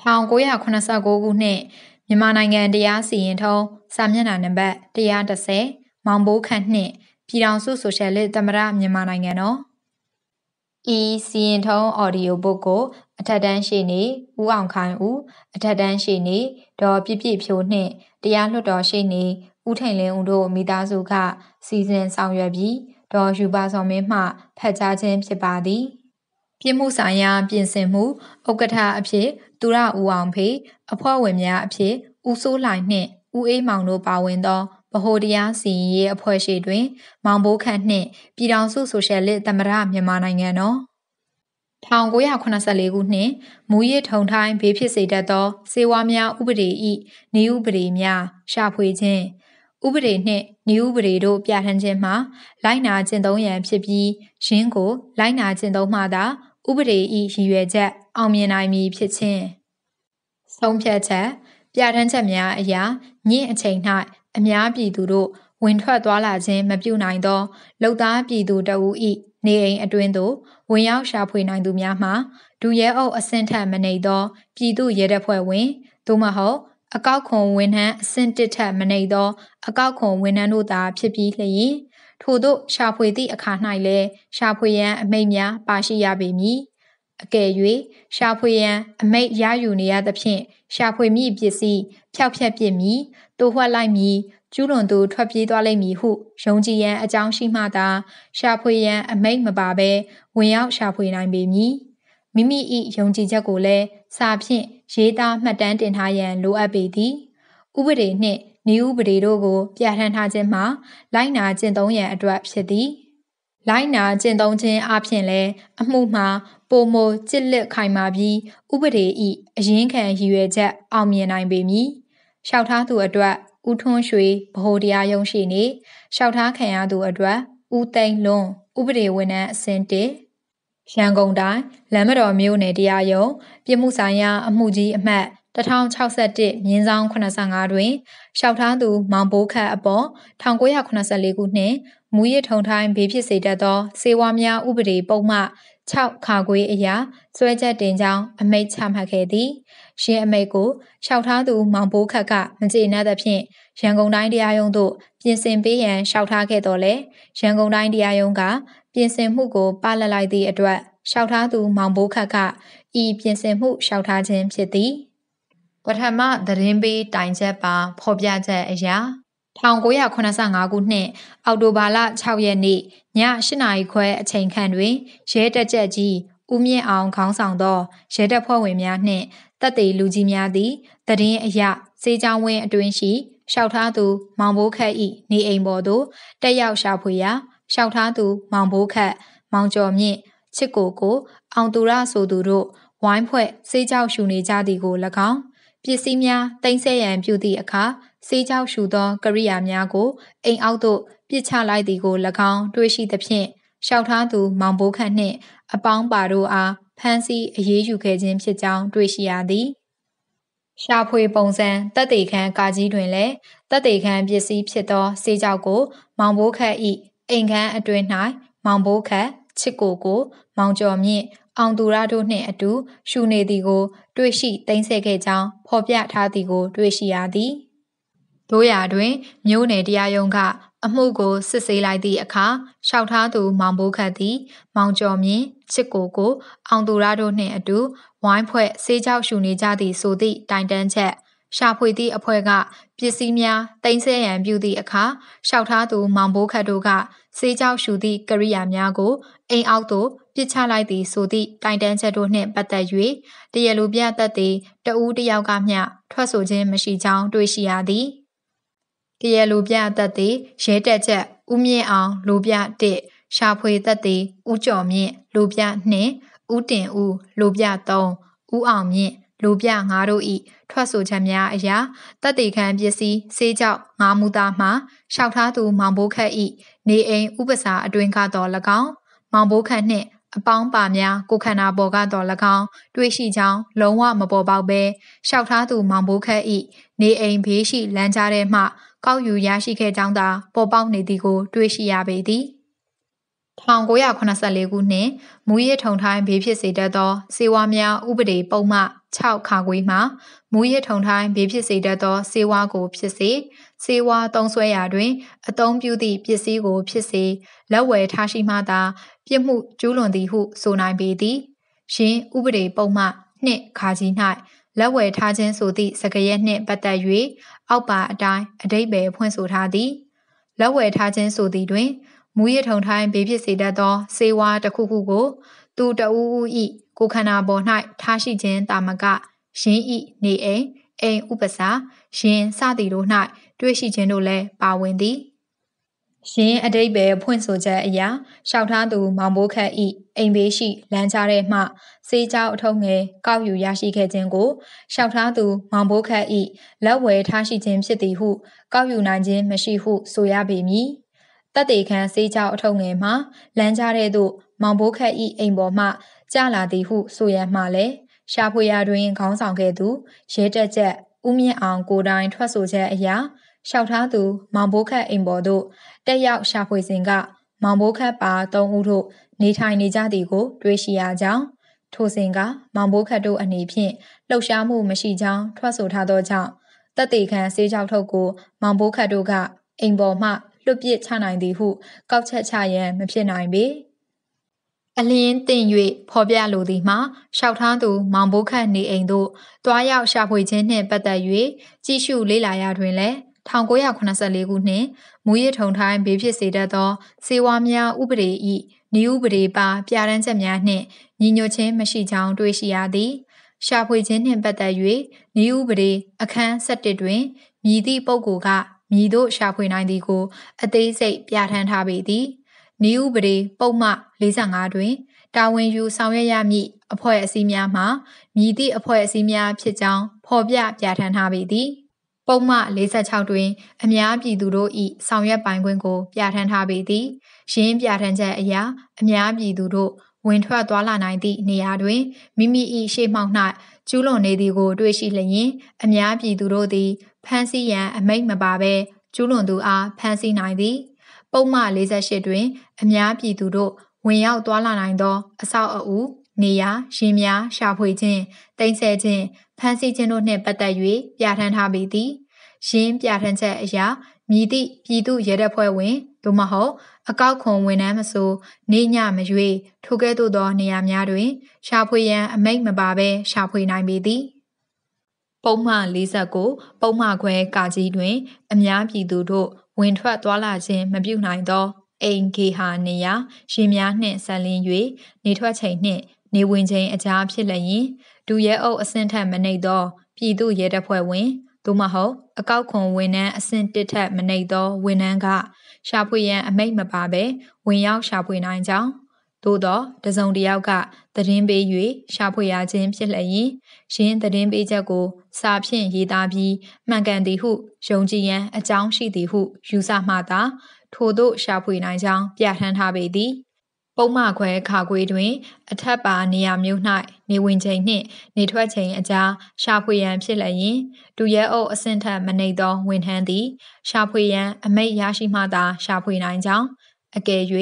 1989ခုနှစ်မြန်မာနိုင်ငံ တရားစီရင်ထုံးစာမျက်နှာနံပါတ်130မောင်ဘိုးခန့်နှင့်ပြည်ထောင်စုဆိုရှယ်လစ်သမ္မတမြန်မာနိုင်ငံတော်ဤစီရင်ထုံး audio book ကို အထက်တန်းရှိနေဦးအောင်ခိုင်ဦးအထက်တန်းရှိနေဒေါ်ပြပြဖြိုးနှင့်တရားလွှတ်တော်ရှိနေဦးထိန်လင်းဦးတို့မိသားစုကစီစဉ်ဆောင်ရွက်ပြီးဒေါ်ယူပါဆောင်မင်းမှဖတ်ကြားခြင်းဖြစ်ပါသည်။ပြစ်မှုဆိုင်ရာပြင်ဆင်မှုဥက္ကဋ္ဌအဖြစ်သူရဦးအောင်ဖေအဖွဲ့ဝင်များအဖြစ်ဦးစိုးလှိုင်နှင့်ဦးအေးမောင်တို့ပါဝင်သောဗဟိုတရားစီရင်ရေးအဖွဲ့ရှိတွင် မောင်ဘိုးခန့်နှင့် ပြည်ထောင်စုဆိုရှယ်လစ်သမ္မတမြန်မာနိုင်ငံတော်1984ခုနှင့်မူရစ်ထုံထိုင်းဘေးဖြစ်စေတတ်သော စေဝါများဥပဒေ၏နေဥပဒေများရှာဖွေခြင်းဥပဒေနှင့်နေဥပဒေတို့ပြဋ္ဌာန်းခြင်းမှာလိုက်နာကျင့်သုံးရန်ဖြစ်ပြီးရင်းကိုလိုက်နာကျင့်သုံးမှသာဥပဒေ၏ရည်ရွယ်ချက်အောင်မြင်နိုင်မည်ဖြစ်ခြင်းဆုံးဖြတ်ချက်ပြဋ္ဌာန်းချက်များအရာညင့်အချိန်၌အများပြည်သူတို့ဝင်ထွက်သွားလာခြင်းမပြုနိုင်သော လုံသားပြည်သူတအူ၏နေအိမ်အတွင်းသို့ဝင်ရောက်ရှာဖွေနိုင်သူများမှဒူရဲအုပ်အဆင့်ထက်မနေသောပြည်သူရဲတပ်ဖွဲ့ဝင်သို့မဟုတ်အကောက်ခွန်ဝန်ထမ်းအဆင့်တစ်ထက်မနေသော အကောက်ခွန်ဝန်ထမ်းတို့သာဖြစ်ပြီးလျှင်ထို့သို့ရှာဖွေသည့်အခါ၌လည်းရှာဖွေရန်အမိန့်များ ပါရှိရပေမည်အကယ်၍ရှာဖွေရန်အမိန့်ရယူနေရသဖြင့်ရှာဖွေမိပစ္စည်းဖြောက်ဖြက်ပစ်မည်တိုးဝှက်လိုက်မည်ကျူးလွန်သူ ထွက်ပြေးသွားလိမ့်မည်ဟုယုံကြည်ရန်အကြောင်းရှိမှသာရှာဖွေရန်အမိန့်မပါဘဲဝင်ရောက်ရှာဖွေနိုင်ပေမည်မိမိ၏ယုံကြည်ချက်ကိုလည်းစာဖြင့်ရေးသားမှတ်တမ်းတင်ထားရန်လိုအပ်ပေသည်ဥပဒေနှင့်နေဥပဒေတို့ကို ပြဋ္ဌာန်းထားခြင်းမှာလိုက်နာကျင့်သုံးရန်အတွက်ဖြစ်သည်။လိုက်နာကျင့်သုံးခြင်းအပြင်လည်းအမှုမှာပုံမကျစ်လက်ခိုင်မာပြီး ဥပဒေဤအရင်းခံရည်ရွယ်ချက် အောင်မြင်နိုင်ပေမည်။လျှောက်ထားသူအတွက်ဦးထွန်းရွှေဗဟိုတရားရုံးရှိနေလျှောက်ထားခံရသူအတွက်ဦးသိန်းလွန်ဥပဒေဝန်ထမ်းအဆင့်1ရန်ကုန်တိုင်းလမ်းမတော်မြို့နယ်တရားရုံးပြည်မှုဆိုင်ရာအမှုကြီးအမှတ်1061မြင်းဆောင်85တွင်ရှောက်ထားသူ မောင်ဘိုးခတ်အပေါ်1984ခုနှစ်မူရစ်ထုံထိုင်းဘေးဖြစ်စေတတ်သောစေဝါများဥပဒေပုံမှ6ခါခွေအရာစွဲချက်တင်ကြောင်းအမိန့်ချမှတ်ခဲ့သည်။ရှင်အမိန့်ကိုရှောက်ထားသူမောင်ဘိုးခတ်ကမကြေနပ်သဖြင့်ရန်ကုန်တိုင်းတရားရုံးသို့ပြင်ဆင်ပေးရန်ရှောက်ထားခဲ့တော်လဲရန်ကုန်တိုင်းတရားရုံးကပြင်ဆင်မှုကိုပလတ်လိုက်သည့်အတွက်ရှောက်ထားသူမောင်ဘိုးခတ်ကဤပြင်ဆင်မှုရှောက်ထားခြင်းဖြစ်သည်။ပထမသတင်းပေးတိုင်ချက်ပါ ဖော်ပြချက်အရာ1985ခုနှစ်အောက်တိုဘာလ6ရက်နေ့ည8နာရီခွဲအချိန်ခန့်တွင်ရဲတပ်ချက်ကြီးဦးမြင့်အောင်ခေါင်းဆောင်သောရဲတပ်ဖွဲ့ဝင်များနှင့်တပ်သေးလူကြီးများသည်တည်င်းအရစေချောင်းဝင်းအတွင်းရှိရှောက်ထားသူ မောင်ဘိုးခတ်၏နေအိမ်ပေါ်သို့တက်ရောက်ရှာဖွေရာရှောက်ထားသူမောင်ဘိုးခတ်မောင်ကျော်မြင့်ချစ်ကိုကို အောင်သူရဆိုသူတို့ဝိုင်းဖွဲ့စေချောက်ရှူနေကြသည်ကို၎င်းပစ္စည်းများတင်ဆက်ရန်ပြုသည့်အခါစေးကြောက်ရှူသော ကရိယာများကိုအိမ်အောက်သို့ပစ်ချလိုက်သည်ကို၎င်းတွေ့ရှိသဖြင့်ရှောက်ထားသူမောင်ဘိုးခန့်နှင့်အပေါင်းပါတို့အားဖမ်းဆီးအရေးယူခဲ့ခြင်းဖြစ်ကြောင်းတွေ့ရှိရသည်ရှာဖွေပုံစံတပ်တေခန်းကာကြီးတွင်လည်းတပ်တေခန်းပစ္စည်းဖြစ်သော စေးကြောက်ကို မောင်ဘိုးခတ်၏အိမ်ခန်းအတွင်၌မောင်ဘိုးခတ်ချစ်ကိုကို မောင်ကျော်မြင့်အောင်သူရတို့နှင့်အတူ ရှူနေသည်ကို တွေ့ရှိသိမ်းဆည်းခဲ့ကြောင်းဖော်ပြထားသည်ကိုတွေ့ရှိရသည်။တို့ရာတွင်မြို့နယ်တရားရုံးကအမှုကိုစစ်ဆေးလိုက်သည့်အခါရှောက်ထားသူမောင်ဘိုးခတ်သည် မောင်ကျော်မြင့်ချစ်ကိုကို အောင်သူရတို့နှင့်အတူဝိုင်းဖွဲ့ဆေးကြောက်ရှူနေကြသည့်ဆိုသည့်တိုင်တန်းချက် ရှာဖွေသည့်အဖွဲ့ကပစ္စည်းများတင်ဆက်ရန်ပြုသည့်အခါရှောက်ထားသူမောင်ဘိုးခတ်တို့ကဆေးကြောက်ရှူသည့်ကရိယာများကိုအိမ်အောက်သို့ပစ်ချလိုက်သည်ဆိုသည့်တိုင်တန်းချက်တို့နှင့်ပတ်သက်၍တရားလူပြသက်သည်တဦးတယောက်ကမျှထွက်ဆိုခြင်းမရှိကြောင်းတွေ့ရှိရသည်တရားလူပြသက်သည်ရဲတက်ချက်ဦးမြင့်အောင်လူပြ1ရှာဖွေသက်သည်ဦးကျော်မြင့်လူပြ2ဦးတင်ဦးလူပြ3ဦးအောင်မြင့်လူပြ9တို့၏ထွက်ဆိုချက်များအရာတပ်တေခံပစ္စည်းစေးကြောက်ငါးမူသားမှရှောက်ထားသူမောင်ဘိုးခတ်ဤနေအိမ်ဥပစာအတွင်းကတော့၎င်း မောင်ဘိုးခတ်နှင့် အပေါင်းပါများကိုခန္ဓာပေါ်ကတော့၎င်းတွေ့ရှိကြောင်း လုံးဝမပေါ်ပေါက်ပဲရှောက်ထားသူမောင်ဘိုးခတ်ဤနေအိမ်ဘေးရှိလမ်းကြားထဲမှ ကောက်ယူရရှိခဲ့ကြောင်းသာ ပေါ်ပေါက်နေသည်ကို တွေ့ရှိရပေသည်1984ခုနှစ်မူရည်ထုံထိုင်းဘေးဖြစ်စေတတ်သော စေဝါများဥပဒေပုံမှ6ခါခွေးမှာမူရထုံထိုင်းဘေးဖြစ်စေတတ်သောဆေးဝါးကိုဖြစ်စေဆေးဝါးသုံးစွဲရာတွင် အသုံးပြုသည့်ပစ္စည်းကိုဖြစ်စေလက်ဝယ်ထားရှိမှသာပြစ်မှုကျူးလွန်သည်ဟု ဆိုနိုင်ပေသည်။ရှင်ဥပဒေပုံမှ နှစ်ခါကြီး၌လက်ဝယ်ထားခြင်းဆိုသည့်စကားရက်နှင့်ပတ်သက်၍အောက်ပါအတိုင်းအတိတ်ပဲဖွင့်ဆိုထားသည်။လက်ဝယ်ထားခြင်းဆိုသည်တွင်မူရထုံထိုင်းဘေးဖြစ်စေတတ်သောဆေးဝါးတစ်ခုခုကိုသူတအူးဦး၏ကိုခန္ဓာပေါ်၌ထားရှိခြင်းတာမကရင်းဤနေအိမ်အိမ်ဥပစာရင်းစသည်တို့၌တွေ့ရှိခြင်းတို့လည်းပါဝင်သည်ရင်းအတိတ်ပဲဖွင့်ဆိုချက်အရာရှောက်ထားသူ မောင်ဘိုးခက်ဤအိမ်ဘေးရှိလမ်းကြားထဲမှစေးကြောက်အထုံးငယ်ကောက်ယူရရှိခဲ့ခြင်းကိုရှောက်ထားသူမောင်ဘိုးခက်ဤလက်ဝဲထားရှိခြင်းဖြစ်သည်ဟုကောက်ယူနိုင်ခြင်းမရှိဟုဆိုရပေမည်။တတ်တေခံစေးကြောက်အထုံးငယ်မှာလမ်းကြားထဲသို့ မောင်ဘိုးခက်ဤအိမ်ပေါ်မှကြလာသည်ဟုဆိုရန်မှလည်းရှာဖွေရာတွင်ခေါင်းဆောင်ခဲ့သူရဲတက်ချက်ဦးမြင့်အောင်ကိုတိုင်ထွက်ဆိုချက်အရာလျှောက်ထားသူမောင်ဘိုးခတ်အိမ်ပေါ်သို့တက်ရောက်ရှာဖွေစဉ်ကမောင်ဘိုးခတ်ပါ၃ဦးတို့နေထိုင်နေကြသည်ကိုတွေ့ရှိရကြောင်းထိုစဉ်ကမောင်ဘိုးခတ်တို့အနေဖြင့်လှုပ်ရှားမှုမရှိကြောင်းထွက်ဆိုထားသောကြောင့်တပ်တေခံဆေးကြောက်ထုတ်ကို မောင်ဘိုးခတ်တို့ကအိမ်ပေါ်မှလွတ်ပစ်ချနိုင်သည်ဟုကောက်ချက်ချရန်မဖြစ်နိုင်ပေ။အလင်းတင်၍ဖော်ပြလိုသည်မှာရှောက်ထားသူမောင်ဘိုးခန့်နေအိမ်သို့တွားရောက်ရှာဖွေခြင်းနှင့်ပတ်သက်၍ကြည့်ရှုလေ့လာရာတွင်လည်း1984ခုနှင့်မူရထုံထိုင်းဘေးဖြစ်စေတတ်သော စေဝါများဥပဒေ၏ဤဥပဒေပါပြဋ္ဌာန်းချက်များနှင့်ညီညွတ်ခြင်းမရှိကြောင်းတွေ့ရှိရသည်ရှာဖွေခြင်းနှင့်ပတ်သက်၍ဤဥပဒေအခန်း7တွင်မြည်သည့်ပုဂ္ဂိုလ်ကမြည်သို့ရှာဖွေနိုင်သည်ကိုအသေးစိတ်ပြဋ္ဌာန်းထားပေသည်။နေဥပဒေပုံမှ45တွင် တာဝန်ယူဆောင်ရွက်ရမည့်အဖွဲ့အစည်းများမှမြည်သည့်အဖွဲ့အစည်းများဖြစ်ကြောင်းဖော်ပြပြဋ္ဌာန်းထားပေသည် ပုံမှ46တွင် အများပြည်သူတို့၏ဆောင်ရွက်ပိုင်ခွင့်ကို ပြဋ္ဌာန်းထားပေသည်ရင်းပြဋ္ဌာန်းချက်အရာ အများပြည်သူတို့ ဝင်ထွက်သွားလာနိုင်သည့်နေရာတွင်မိမိ၏ရှေ့မှောက်၌ကျူးလွန်နေသည်ကို တွေ့ရှိလျင်အများပြည်သူတို့သည်ဖမ်းဆီးရန်အမိန့်မပါဘဲကျူးလွန်သူအားဖမ်းဆီးနိုင်သည်။ပုံမှန်48တွင် အများပြည်သူတို့ ဝင်ရောက်သွားလာနိုင်သောအဆောက်အဦနေရာရင်းများရှာဖွေခြင်းတင်ဆက်ခြင်းဖမ်းဆီးခြင်းတို့နှင့်ပတ်သက်၍ပြဋ္ဌာန်းထားပြီးသည်ရင်းပြဋ္ဌာန်းချက်အရာမည်သည့်ပြည်သူရဲတပ်ဖွဲ့ဝင်သို့မဟုတ်အကောက်ခွန်ဝန်ထမ်းမဆို နေညမရွေထိုကဲ့သို့သော နေရာများတွင် ရှာဖွေရန်အမိန့်မပါဘဲရှာဖွေနိုင်ပေသည်ပုံမှန်49ပုံမှန်ခွဲ ကာကြီးတွင် အများပြည်သူတို့ဝင်ထွက်သွားလာခြင်းမပြုနိုင်သောအိမ်ဂေဟာနေရာရေများနှင့်ဆက်လင်း၍နေထွက်ချိန်နှင့်နေဝင်ချိန်အကြားဖြစ်လျင်ဒူရဲအုပ်အဆင့်ထက်မနှိပ်သောပြည်သူရဲတပ်ဖွဲ့ဝင်သို့မဟုတ်အကောက်ခွန်ဝန်ထမ်းအဆင့်တစ်ထက်မနှိပ်သောဝန်ထမ်းကရှာဖွေရန်အမိန့်မပါဘဲဝင်ရောက်ရှာဖွေနိုင်ကြောင်းသို့တော့တစုံတစ်ယောက်ကသတင်းပေး၍ရှာဖွေရခြင်းဖြစ်လျင်ယင်းသတင်းပေးချက်ကို စာဖြင့်ရေးသားပြီးမှန်ကန်သည်ဟုယုံကြည်ရန် အကြောင်းရှိသည်ဟုယူဆမှသာထိုတို့ရှာဖွေနိုင်ကြောင်း ပြဋ္ဌာန်းထားပေသည်ပုံမှခွဲခါခွေတွင် အထက်ပါနေရာမျိုး၌နေဝင်ချိန်နှင့် နေထွက်ချိန်အကြားရှာဖွေရန်ဖြစ်လျင်ဒူရဲအုပ်အဆင့်ထက်မနှိပ်သောဝန်ထမ်းသည် ရှာဖွေရန်အမိတ်ရရှိမှသာရှာဖွေနိုင်ကြောင်းအကယ်၍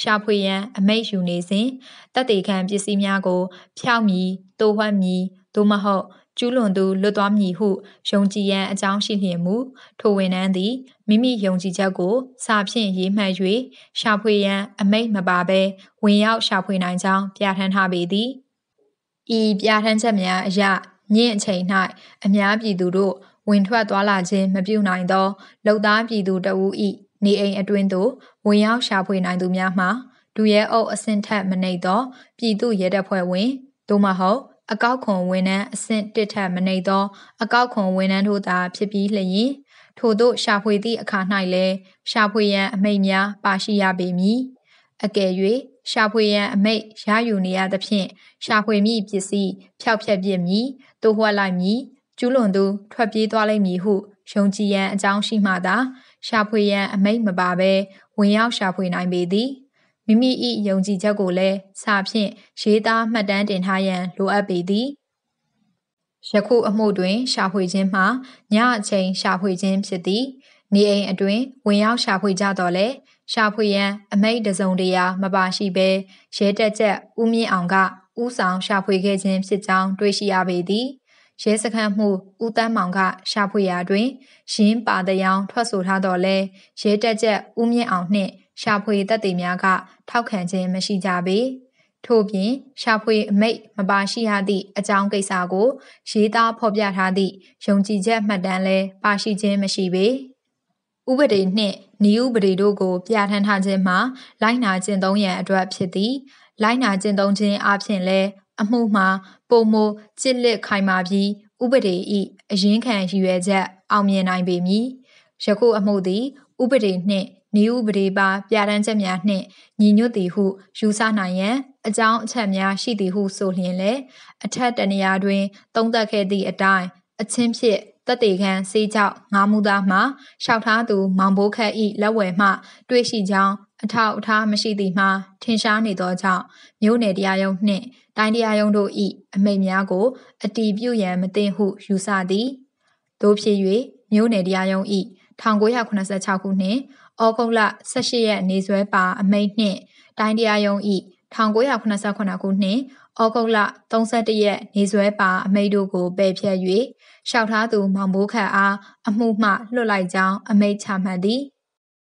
ရှာဖွေရန်အမိန့်ယူနေစဉ်တပ်တေခံပစ္စည်းများကို ဖြောက်မည်၊တိုးဝှက်မည်သို့မဟုတ်ကျူးလွန်သူလွတ်သွားမည်ဟုယုံကြည်ရန်အကြောင်းရှိလျင်မူထိုဝန်ထမ်းသည်မိမိယုံကြည်ချက်ကို စာဖြင့်ရေးမှတ်၍ရှာဖွေရန် အမိန့်မပါဘဲဝင်ရောက်ရှာဖွေနိုင်ကြောင်းပြဋ္ဌာန်းထားပေသည်ဤပြဋ္ဌာန်းချက်များအရညင့်အချိန်၌အများပြည်သူတို့ဝင်ထွက်သွားလာခြင်းမပြုနိုင်သော လုံသားပြည်သူတအူး၏နေအိမ်အတွင်းသို့ဝင်ရောက်ရှာဖွေနိုင်သူများမှာဒူရဲအုပ်အဆင့်ထက်မနိမ့်သောပြည်သူရဲတပ်ဖွဲ့ဝင်သို့မဟုတ် အကောက်ခွန်ဝန်ထမ်းအဆင့်တစ်ထက်မနိမ့်သော အကောက်ခွန်ဝန်ထမ်းတို့သာဖြစ်ပြီးလျှင်ထို့သို့ရှာဖွေသည့်အခါ၌လည်းရှာဖွေရန်အမိန့်များပါရှိရပေမည်အကယ်၍ရှာဖွေရန်အမိန့်ရယူနေရသဖြင့် ရှာဖွေမိပစ္စည်းဖျောက်ဖျက်ပြစ်မည်တိုးဝှက်လိုက်မည်ကျူးလွန်သူ ထွက်ပြေးသွားလိမ့်မည်ဟုယုံကြည်ရန်အကြောင်းရှိမှသာရှာဖွေရန်အမိန့်မပါဘဲဝင်ရောက်ရှာဖွေနိုင်ပေသည်မိမိ၏ယုံကြည်ချက်ကိုလည်းစာဖြင့်ရေးသားမှတ်တမ်းတင်ထားရန် လိုအပ်ပေသည်ယခုအမှုတွင်ရှာဖွေခြင်းမှာညအချိန်ရှာဖွေခြင်းဖြစ်သည်နေအိမ်အတွင် ဝင်ရောက်ရှာဖွေကြတော့လေရှာဖွေရန်အမိတ်တစုံတရာ မပါရှိဘဲရဲတက်ချက်ဦးမြင့်အောင်ကဥဆောင်ရှာဖွေခဲ့ခြင်းဖြစ်ကြောင်းတွေ့ရှိရပေသည်ရဲစခန်းမှုဦးတန်းမောင်ကရှာဖွေရာတွင်ရင်းပါတရောင်ထွက်ဆိုထားတော်လဲရဲတက်ချက်ဦးမြင့်အောင်နှင့်ရှာဖွေတပ်တွေများက ထောက်ခံခြင်းမရှိကြပေထို့ပြင်ရှာဖွေအမိတ်မပါရှိရသည့်အကြောင်းကိစ္စကိုရေးသားဖော်ပြထားသည့်ယုံကြည်ချက်မှတ်တမ်းလဲပါရှိခြင်းမရှိပေဥပဒေနှင့်ဤဥပဒေတို့ကိုပြဋ္ဌာန်းထားခြင်းမှာလိုက်နာကျင့်သုံးရန်အတွက်ဖြစ်သည် လိုက်နာကျင့်သုံးခြင်းအပြင်လဲအမှုမှာပုံမချစ်လက်ခိုင်မာပြီးဥပဒေဤအရင်းခံရည်ရွယ်ချက် အောင်မြင်နိုင်ပေမည်ယခုအမှုသည် ဥပဒေနှင့်နေဥပဒေပါပြဋ္ဌာန်းချက်များနှင့်ညီညွတ်သည်ဟုယူဆနိုင်ရန်အကြောင်းအချက်များရှိသည်ဟုဆိုလျင်လည်းအထက်တနေရာတွင်သုံးသပ်ခဲ့သည့်အတိုင်းအချင်းဖြစ်တက်တေခံစေးကြောင့်ငါမူသားမှရှောက်ထားသူမောင်ဘိုးခက်ဤလက်ဝယ်မှ တွေ့ရှိကြောင်းအထောက်အထားမရှိသည်မှာထင်ရှားနေသောကြောင့်မြို့နယ်တရားရုံးနှင့်တိုင်းတရားရုံးတို့၏အမိန့်များကို အတီးပြုရန်မသင့်ဟုယူဆသည်သို့ဖြစ်၍မြို့နယ်တရားရုံး၏1986ခုနှင့်ဩဂုတ်လ18ရက်နေ့စွဲပါအမိန့်နှင့်တိုင်းတရားရုံး၏1989ခုနှင့်ဩဂုတ်လ31ရက်နေ့စွဲပါအမိန့်တို့ကိုပယ်ဖျက်၍ရှောက်ထားသူမောင်မိုးခတ်အားအမှုမှလွတ်လိုက်ကြောင်းအမိန့်ချမှတ်သည်။